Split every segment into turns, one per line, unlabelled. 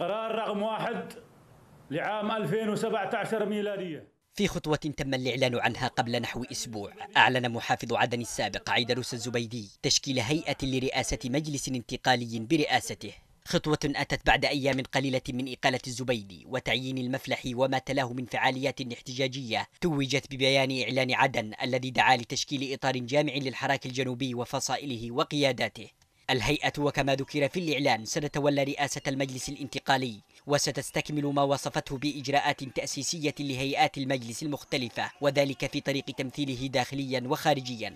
قرار رقم واحد لعام 2017 ميلادية في خطوة تم الإعلان عنها قبل نحو أسبوع أعلن محافظ عدن السابق عيدروس الزبيدي تشكيل هيئة لرئاسة مجلس انتقالي برئاسته خطوة أتت بعد أيام قليلة من إقالة الزبيدي وتعيين المفلح وما تلاه من فعاليات احتجاجية توجت ببيان إعلان عدن الذي دعا لتشكيل إطار جامع للحراك الجنوبي وفصائله وقياداته الهيئة وكما ذكر في الإعلان ستتولى رئاسة المجلس الانتقالي وستستكمل ما وصفته بإجراءات تأسيسية لهيئات المجلس المختلفة وذلك في طريق تمثيله داخليا وخارجيا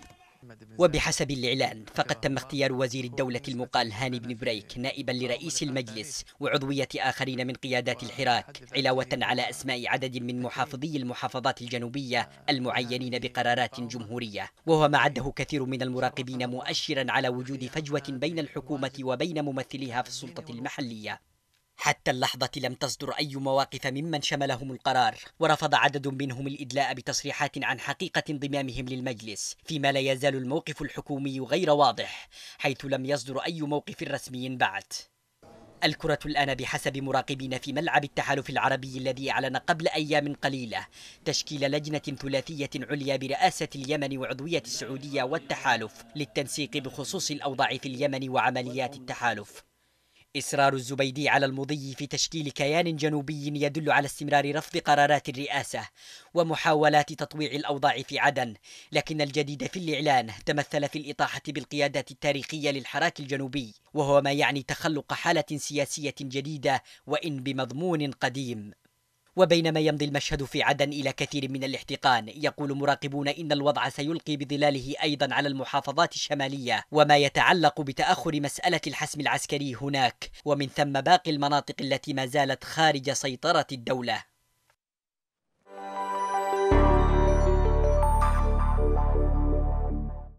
وبحسب الإعلان فقد تم اختيار وزير الدولة المقال هاني بن بريك نائبا لرئيس المجلس وعضوية آخرين من قيادات الحراك علاوة على أسماء عدد من محافظي المحافظات الجنوبية المعينين بقرارات جمهورية وهو ما عده كثير من المراقبين مؤشرا على وجود فجوة بين الحكومة وبين ممثليها في السلطة المحلية حتى اللحظة لم تصدر أي مواقف ممن شملهم القرار ورفض عدد منهم الإدلاء بتصريحات عن حقيقة انضمامهم للمجلس فيما لا يزال الموقف الحكومي غير واضح حيث لم يصدر أي موقف رسمي بعد الكرة الآن بحسب مراقبين في ملعب التحالف العربي الذي أعلن قبل أيام قليلة تشكيل لجنة ثلاثية عليا برئاسة اليمن وعضوية السعودية والتحالف للتنسيق بخصوص الأوضاع في اليمن وعمليات التحالف إصرار الزبيدي على المضي في تشكيل كيان جنوبي يدل على استمرار رفض قرارات الرئاسة ومحاولات تطويع الأوضاع في عدن لكن الجديد في الإعلان تمثل في الإطاحة بالقيادات التاريخية للحراك الجنوبي وهو ما يعني تخلق حالة سياسية جديدة وإن بمضمون قديم وبينما يمضي المشهد في عدن إلى كثير من الاحتقان يقول مراقبون إن الوضع سيلقي بظلاله أيضا على المحافظات الشمالية وما يتعلق بتأخر مسألة الحسم العسكري هناك ومن ثم باقي المناطق التي ما زالت خارج سيطرة الدولة